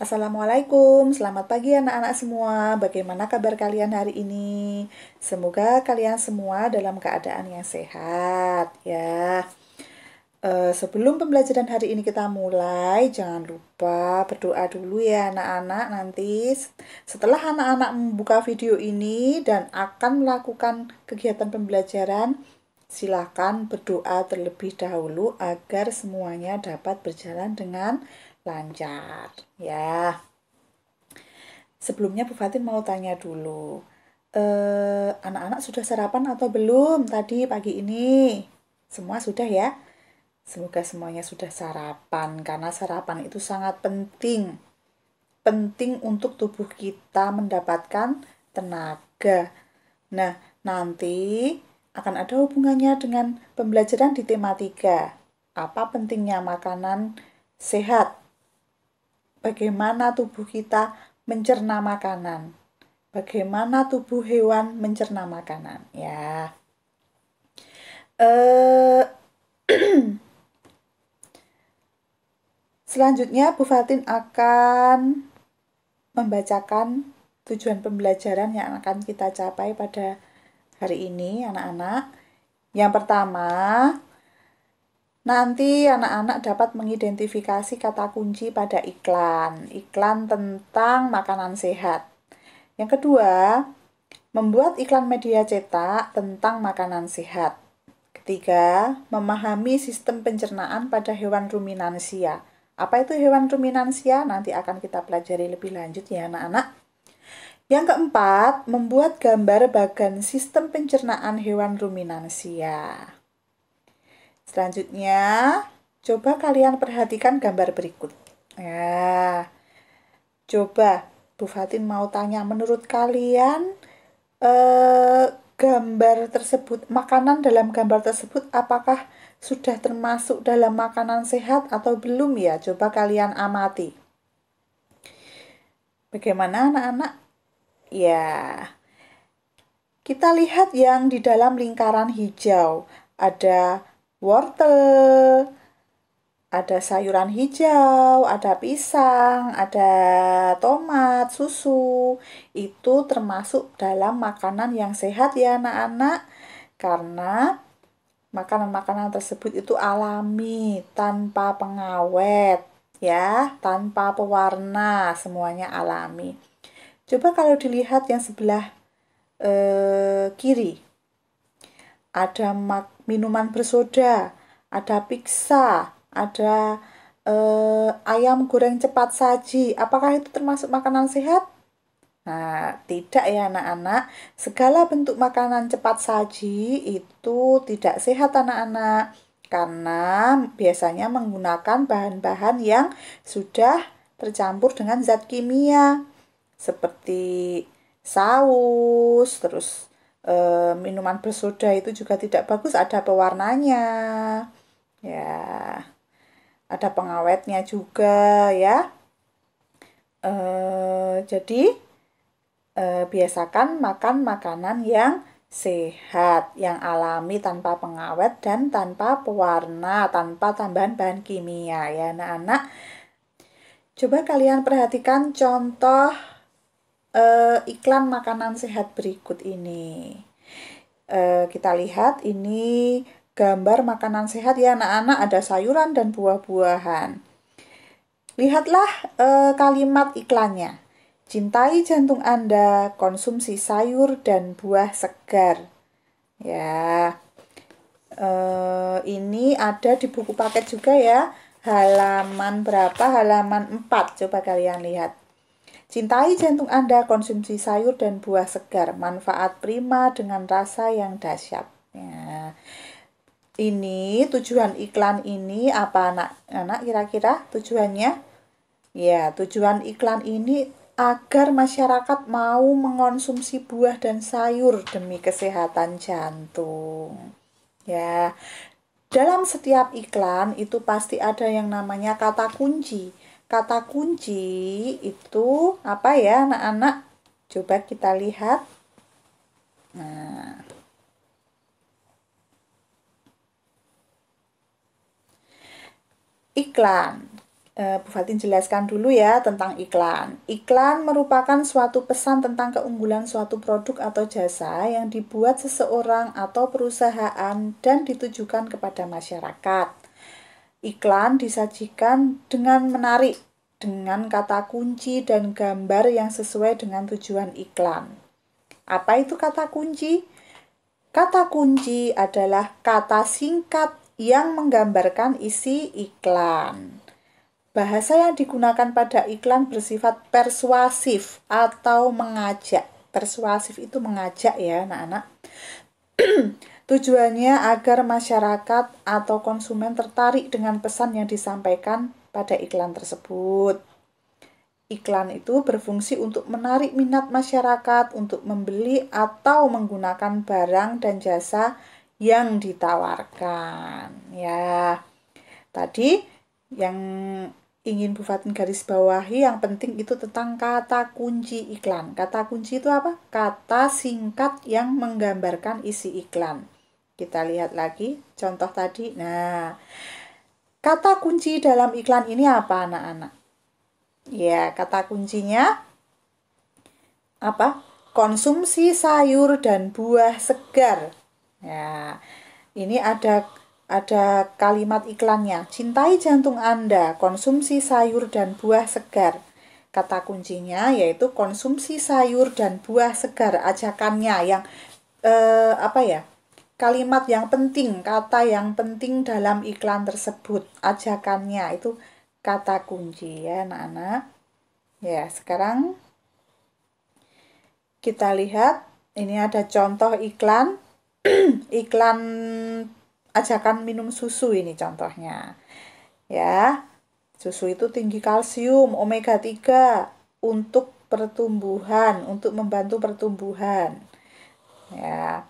Assalamualaikum, selamat pagi anak-anak semua. Bagaimana kabar kalian hari ini? Semoga kalian semua dalam keadaan yang sehat ya. E, sebelum pembelajaran hari ini kita mulai, jangan lupa berdoa dulu ya anak-anak. Nanti setelah anak-anak membuka video ini dan akan melakukan kegiatan pembelajaran, silahkan berdoa terlebih dahulu agar semuanya dapat berjalan dengan baik lancar ya. Sebelumnya Bu Fatin mau tanya dulu, eh, anak-anak sudah sarapan atau belum tadi pagi ini? Semua sudah ya? Semoga semuanya sudah sarapan karena sarapan itu sangat penting. Penting untuk tubuh kita mendapatkan tenaga. Nah, nanti akan ada hubungannya dengan pembelajaran di tema 3. Apa pentingnya makanan sehat? bagaimana tubuh kita mencerna makanan. Bagaimana tubuh hewan mencerna makanan, ya. Eh Selanjutnya, Bu Fatin akan membacakan tujuan pembelajaran yang akan kita capai pada hari ini, anak-anak. Yang pertama, Nanti anak-anak dapat mengidentifikasi kata kunci pada iklan. Iklan tentang makanan sehat. Yang kedua, membuat iklan media cetak tentang makanan sehat. Ketiga, memahami sistem pencernaan pada hewan ruminansia. Apa itu hewan ruminansia? Nanti akan kita pelajari lebih lanjut ya anak-anak. Yang keempat, membuat gambar bagan sistem pencernaan hewan ruminansia. Selanjutnya, coba kalian perhatikan gambar berikut. Ya, coba Bu Fatin mau tanya, menurut kalian eh, gambar tersebut, makanan dalam gambar tersebut apakah sudah termasuk dalam makanan sehat atau belum ya? Coba kalian amati. Bagaimana anak-anak? Ya, kita lihat yang di dalam lingkaran hijau. Ada wortel, ada sayuran hijau, ada pisang, ada tomat, susu. Itu termasuk dalam makanan yang sehat ya anak-anak. Karena makanan-makanan tersebut itu alami, tanpa pengawet, ya, tanpa pewarna, semuanya alami. Coba kalau dilihat yang sebelah eh, kiri, ada mak minuman bersoda, ada pizza, ada eh, ayam goreng cepat saji. Apakah itu termasuk makanan sehat? Nah, tidak ya anak-anak. Segala bentuk makanan cepat saji itu tidak sehat anak-anak karena biasanya menggunakan bahan-bahan yang sudah tercampur dengan zat kimia seperti saus, terus e, minuman bersoda itu juga tidak bagus ada pewarnanya ya ada pengawetnya juga ya e, jadi e, biasakan makan makanan yang sehat yang alami tanpa pengawet dan tanpa pewarna tanpa tambahan bahan kimia ya anak-anak coba kalian perhatikan contoh uh, iklan makanan sehat berikut ini. Uh, kita lihat ini gambar makanan sehat ya anak-anak ada sayuran dan buah-buahan. Lihatlah uh, kalimat iklannya. Cintai jantung Anda, konsumsi sayur dan buah segar. Ya. Uh, ini ada di buku paket juga ya. Halaman berapa? Halaman 4. Coba kalian lihat. Cintai jantung Anda, konsumsi sayur dan buah segar, manfaat prima dengan rasa yang dahsyat. Ya. Ini tujuan iklan ini apa anak-anak kira-kira tujuannya? Ya, tujuan iklan ini agar masyarakat mau mengonsumsi buah dan sayur demi kesehatan jantung. Ya. Dalam setiap iklan itu pasti ada yang namanya kata kunci kata kunci itu apa ya anak-anak? Coba kita lihat. Nah. Iklan. E, Bu Fatin jelaskan dulu ya tentang iklan. Iklan merupakan suatu pesan tentang keunggulan suatu produk atau jasa yang dibuat seseorang atau perusahaan dan ditujukan kepada masyarakat. Iklan disajikan dengan menarik, dengan kata kunci dan gambar yang sesuai dengan tujuan iklan. Apa itu kata kunci? Kata kunci adalah kata singkat yang menggambarkan isi iklan. Bahasa yang digunakan pada iklan bersifat persuasif atau mengajak. Persuasif itu mengajak ya, anak-anak. Tujuannya agar masyarakat atau konsumen tertarik dengan pesan yang disampaikan pada iklan tersebut. Iklan itu berfungsi untuk menarik minat masyarakat untuk membeli atau menggunakan barang dan jasa yang ditawarkan. Ya. Tadi yang ingin Bu Fatin garis bawahi yang penting itu tentang kata kunci iklan. Kata kunci itu apa? Kata singkat yang menggambarkan isi iklan. Kita lihat lagi contoh tadi. Nah, kata kunci dalam iklan ini apa anak-anak? Ya, kata kuncinya apa? Konsumsi sayur dan buah segar. Ya, ini ada ada kalimat iklannya. Cintai jantung Anda, konsumsi sayur dan buah segar. Kata kuncinya yaitu konsumsi sayur dan buah segar. Ajakannya yang eh, apa ya? kalimat yang penting, kata yang penting dalam iklan tersebut, ajakannya itu kata kunci ya anak-anak. Ya, sekarang kita lihat ini ada contoh iklan iklan ajakan minum susu ini contohnya. Ya. Susu itu tinggi kalsium, omega 3 untuk pertumbuhan, untuk membantu pertumbuhan. Ya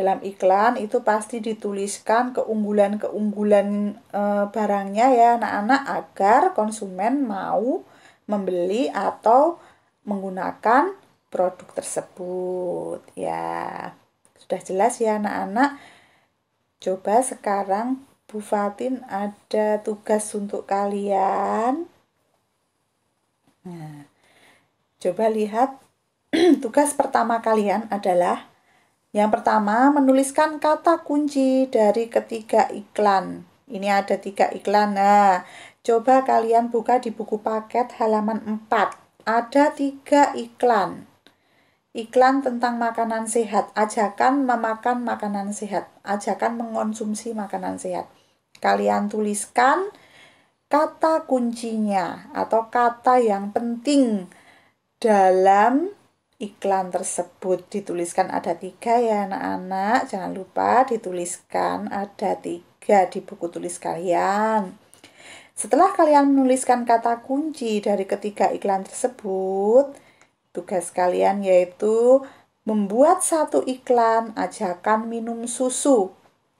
dalam iklan itu pasti dituliskan keunggulan-keunggulan e, barangnya ya anak-anak agar konsumen mau membeli atau menggunakan produk tersebut ya sudah jelas ya anak-anak coba sekarang Bu Fatin ada tugas untuk kalian nah coba lihat tugas pertama kalian adalah yang pertama, menuliskan kata kunci dari ketiga iklan. Ini ada tiga iklan. Nah, coba kalian buka di buku paket halaman 4. Ada tiga iklan. Iklan tentang makanan sehat. Ajakan memakan makanan sehat. Ajakan mengonsumsi makanan sehat. Kalian tuliskan kata kuncinya atau kata yang penting dalam iklan tersebut dituliskan ada tiga ya anak-anak jangan lupa dituliskan ada tiga di buku tulis kalian setelah kalian menuliskan kata kunci dari ketiga iklan tersebut tugas kalian yaitu membuat satu iklan ajakan minum susu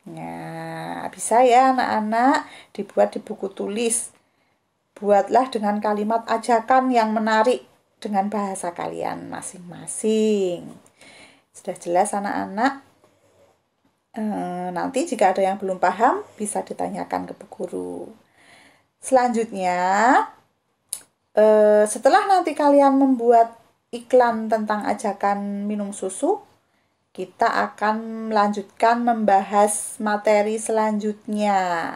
nah bisa ya anak-anak dibuat di buku tulis buatlah dengan kalimat ajakan yang menarik dengan bahasa kalian masing-masing. Sudah jelas anak-anak? E, nanti jika ada yang belum paham bisa ditanyakan ke bu guru. Selanjutnya, e, setelah nanti kalian membuat iklan tentang ajakan minum susu, kita akan melanjutkan membahas materi selanjutnya.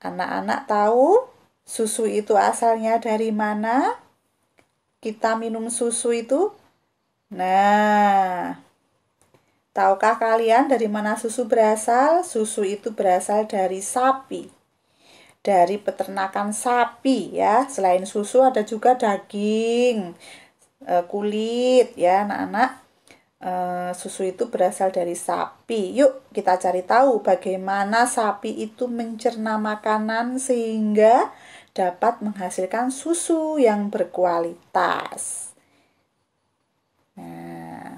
Anak-anak tahu susu itu asalnya dari mana? kita minum susu itu? Nah, tahukah kalian dari mana susu berasal? Susu itu berasal dari sapi. Dari peternakan sapi ya. Selain susu ada juga daging, e, kulit ya anak-anak. E, susu itu berasal dari sapi. Yuk, kita cari tahu bagaimana sapi itu mencerna makanan sehingga dapat menghasilkan susu yang berkualitas. Nah,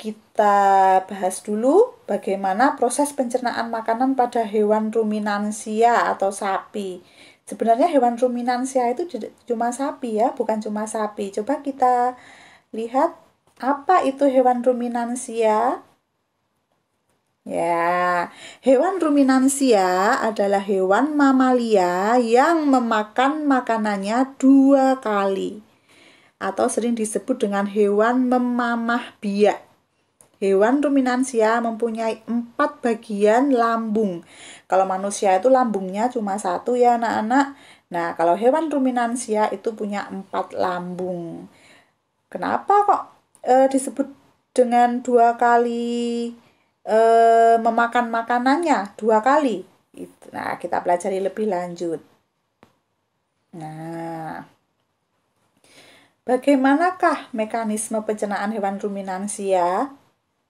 kita bahas dulu bagaimana proses pencernaan makanan pada hewan ruminansia atau sapi. Sebenarnya hewan ruminansia itu cuma sapi ya, bukan cuma sapi. Coba kita lihat apa itu hewan ruminansia. Ya, hewan ruminansia adalah hewan mamalia yang memakan makanannya dua kali atau sering disebut dengan hewan memamah biak. Hewan ruminansia mempunyai empat bagian lambung. Kalau manusia itu lambungnya cuma satu ya anak-anak. Nah, kalau hewan ruminansia itu punya empat lambung. Kenapa kok e, disebut dengan dua kali e, memakan makanannya dua kali. Gitu. Nah, kita pelajari lebih lanjut. Nah, bagaimanakah mekanisme pencernaan hewan ruminansia?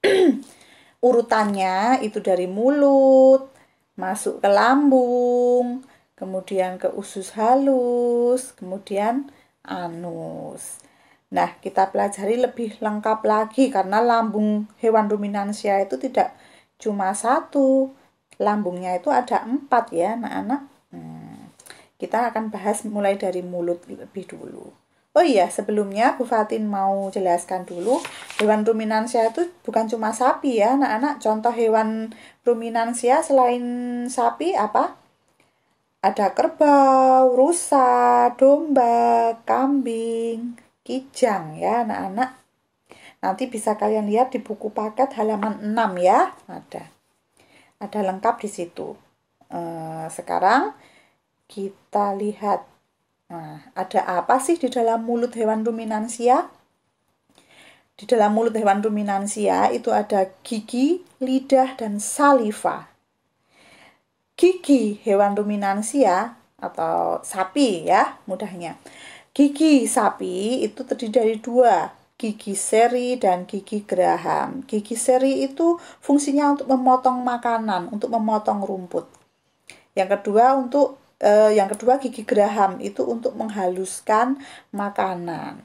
Urutannya itu dari mulut, masuk ke lambung, kemudian ke usus halus, kemudian anus. Nah, kita pelajari lebih lengkap lagi karena lambung hewan ruminansia itu tidak cuma satu, lambungnya itu ada empat ya anak-anak. Hmm, kita akan bahas mulai dari mulut lebih dulu. Oh iya, sebelumnya Bu Fatin mau jelaskan dulu, hewan ruminansia itu bukan cuma sapi ya anak-anak. Contoh hewan ruminansia selain sapi apa? Ada kerbau, rusa, domba, kambing, Kijang ya anak-anak. Nanti bisa kalian lihat di buku paket halaman 6 ya. Ada. Ada lengkap di situ. Eh, sekarang kita lihat nah, ada apa sih di dalam mulut hewan ruminansia? Di dalam mulut hewan ruminansia itu ada gigi, lidah, dan saliva. Gigi hewan ruminansia atau sapi ya mudahnya Gigi sapi itu terdiri dari dua, gigi seri dan gigi geraham. Gigi seri itu fungsinya untuk memotong makanan, untuk memotong rumput. Yang kedua untuk eh, yang kedua gigi geraham itu untuk menghaluskan makanan.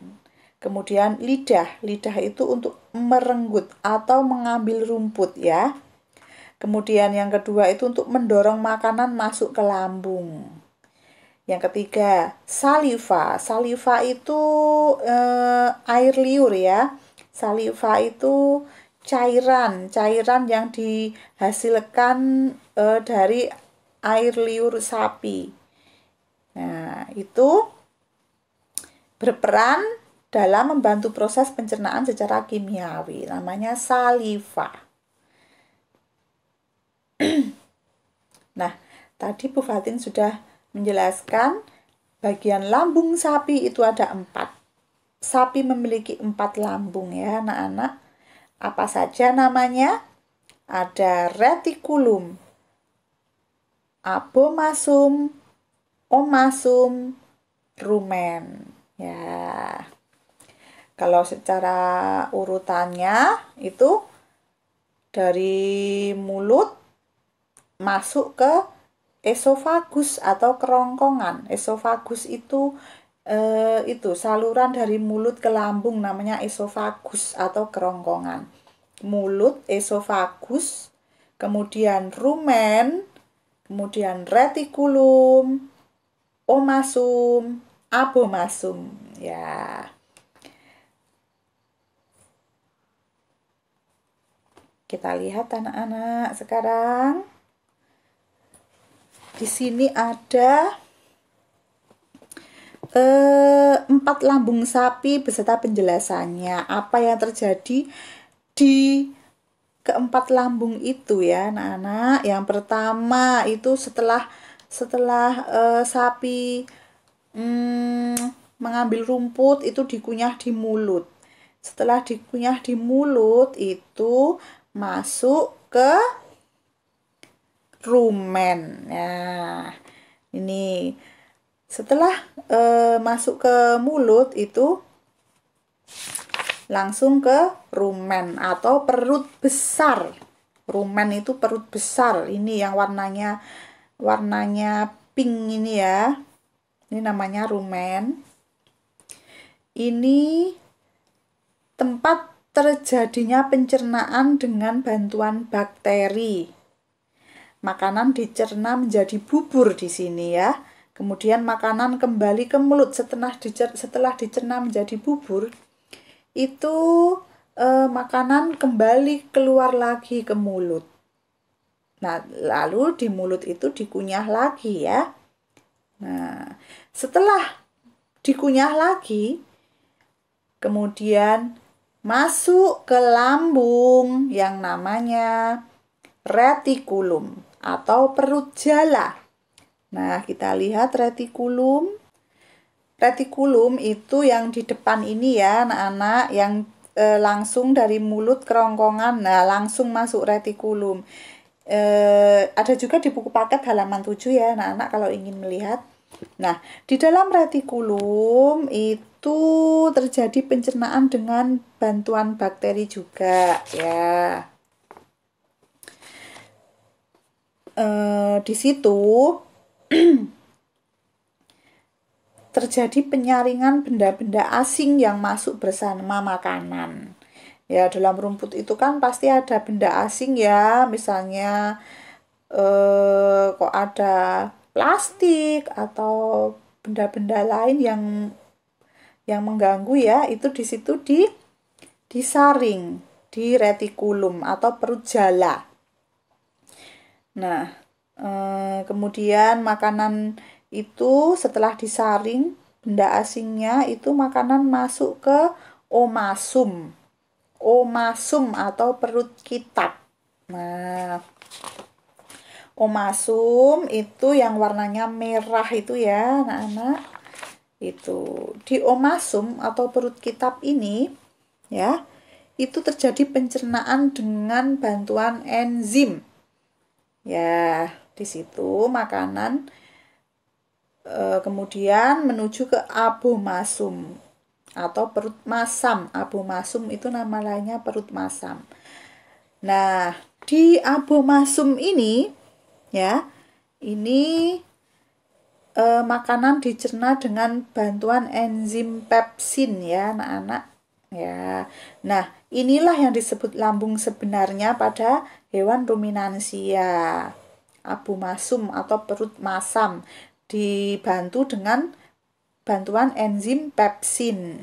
Kemudian lidah, lidah itu untuk merenggut atau mengambil rumput ya. Kemudian yang kedua itu untuk mendorong makanan masuk ke lambung. Yang ketiga, saliva. Saliva itu eh, air liur ya. Saliva itu cairan, cairan yang dihasilkan eh, dari air liur sapi. Nah, itu berperan dalam membantu proses pencernaan secara kimiawi, namanya saliva. nah, tadi Bu Fatin sudah menjelaskan bagian lambung sapi itu ada empat. Sapi memiliki empat lambung ya anak-anak. Apa saja namanya? Ada retikulum, abomasum, omasum, rumen. Ya. Kalau secara urutannya itu dari mulut masuk ke esofagus atau kerongkongan. Esofagus itu eh, itu saluran dari mulut ke lambung namanya esofagus atau kerongkongan. Mulut, esofagus, kemudian rumen, kemudian retikulum, omasum, abomasum, ya. Kita lihat anak-anak sekarang di sini ada eh, empat lambung sapi beserta penjelasannya apa yang terjadi di keempat lambung itu ya anak-anak yang pertama itu setelah setelah eh, sapi hmm, mengambil rumput itu dikunyah di mulut setelah dikunyah di mulut itu masuk ke rumen. ya ini setelah e, masuk ke mulut itu langsung ke rumen atau perut besar. Rumen itu perut besar. Ini yang warnanya warnanya pink ini ya. Ini namanya rumen. Ini tempat terjadinya pencernaan dengan bantuan bakteri. Makanan dicerna menjadi bubur di sini ya. Kemudian makanan kembali ke mulut setelah dicerna, setelah dicerna menjadi bubur. Itu eh, makanan kembali keluar lagi ke mulut. Nah, lalu di mulut itu dikunyah lagi ya. Nah, setelah dikunyah lagi, kemudian masuk ke lambung yang namanya retikulum atau perut jala. Nah, kita lihat retikulum. Retikulum itu yang di depan ini ya, anak-anak, yang e, langsung dari mulut kerongkongan, nah langsung masuk retikulum. E, ada juga di buku paket halaman 7 ya, anak-anak kalau ingin melihat. Nah, di dalam retikulum itu terjadi pencernaan dengan bantuan bakteri juga ya. Eh, di situ terjadi penyaringan benda-benda asing yang masuk bersama makanan. Ya, dalam rumput itu kan pasti ada benda asing ya, misalnya eh, kok ada plastik atau benda-benda lain yang yang mengganggu ya, itu di situ di disaring di retikulum atau perut jala. Nah, eh, kemudian makanan itu setelah disaring benda asingnya itu makanan masuk ke omasum. Omasum atau perut kitab. Nah, omasum itu yang warnanya merah itu ya, anak-anak. Itu di omasum atau perut kitab ini ya, itu terjadi pencernaan dengan bantuan enzim. Ya, di situ makanan e, kemudian menuju ke abomasum atau perut masam. Abomasum itu nama lainnya perut masam. Nah, di abomasum ini ya, ini e, makanan dicerna dengan bantuan enzim pepsin ya, anak-anak. Ya. Nah, inilah yang disebut lambung sebenarnya pada hewan ruminansia. Abu masum atau perut masam dibantu dengan bantuan enzim pepsin.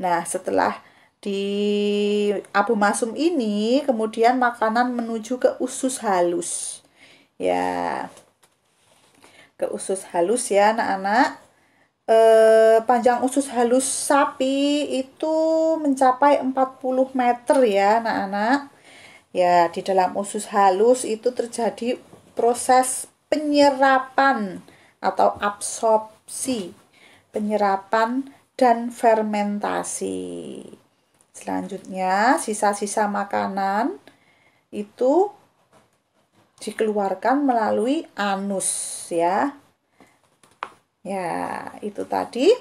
Nah, setelah di abu masum ini kemudian makanan menuju ke usus halus. Ya. Ke usus halus ya anak-anak eh, panjang usus halus sapi itu mencapai 40 meter ya anak-anak. Ya, di dalam usus halus itu terjadi proses penyerapan atau absorpsi, penyerapan dan fermentasi. Selanjutnya, sisa-sisa makanan itu dikeluarkan melalui anus ya. Ya, itu tadi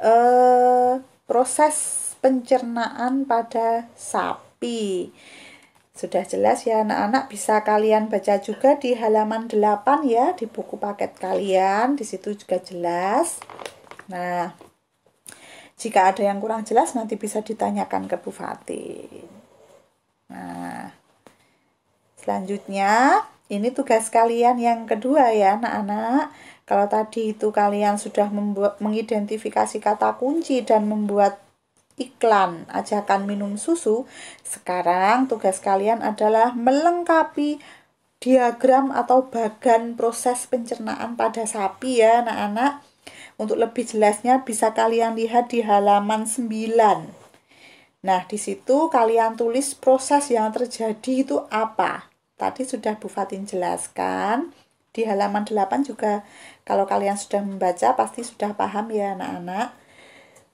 eh, proses pencernaan pada sapi. Sudah jelas ya anak-anak bisa kalian baca juga di halaman 8 ya di buku paket kalian. Di situ juga jelas. Nah, jika ada yang kurang jelas nanti bisa ditanyakan ke Bu Fati. Nah, selanjutnya ini tugas kalian yang kedua ya anak-anak kalau tadi itu kalian sudah membuat mengidentifikasi kata kunci dan membuat iklan ajakan minum susu, sekarang tugas kalian adalah melengkapi diagram atau bagan proses pencernaan pada sapi ya anak-anak. Untuk lebih jelasnya bisa kalian lihat di halaman 9. Nah, di situ kalian tulis proses yang terjadi itu apa. Tadi sudah Bu Fatin jelaskan. Di halaman 8 juga kalau kalian sudah membaca pasti sudah paham ya anak-anak.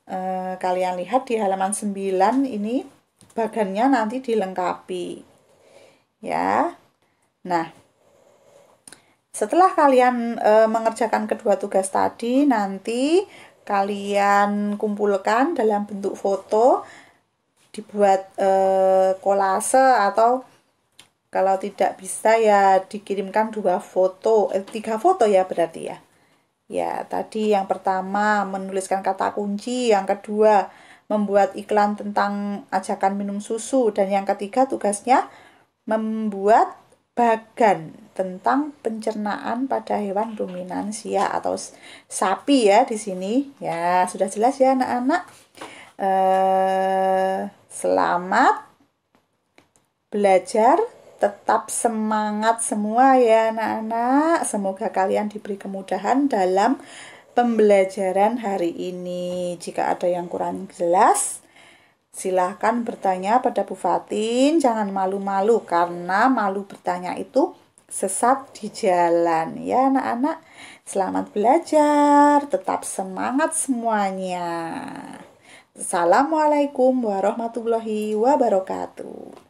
E, kalian lihat di halaman 9 ini bagannya nanti dilengkapi. Ya. Nah, setelah kalian e, mengerjakan kedua tugas tadi, nanti kalian kumpulkan dalam bentuk foto dibuat e, kolase atau kalau tidak bisa ya dikirimkan dua foto eh, tiga foto ya berarti ya ya tadi yang pertama menuliskan kata kunci yang kedua membuat iklan tentang ajakan minum susu dan yang ketiga tugasnya membuat bagan tentang pencernaan pada hewan dominansia atau sapi ya di sini ya sudah jelas ya anak-anak eh, selamat belajar tetap semangat semua ya anak-anak. Semoga kalian diberi kemudahan dalam pembelajaran hari ini. Jika ada yang kurang jelas, silahkan bertanya pada Bu Fatin. Jangan malu-malu karena malu bertanya itu sesat di jalan ya anak-anak. Selamat belajar, tetap semangat semuanya. Assalamualaikum warahmatullahi wabarakatuh.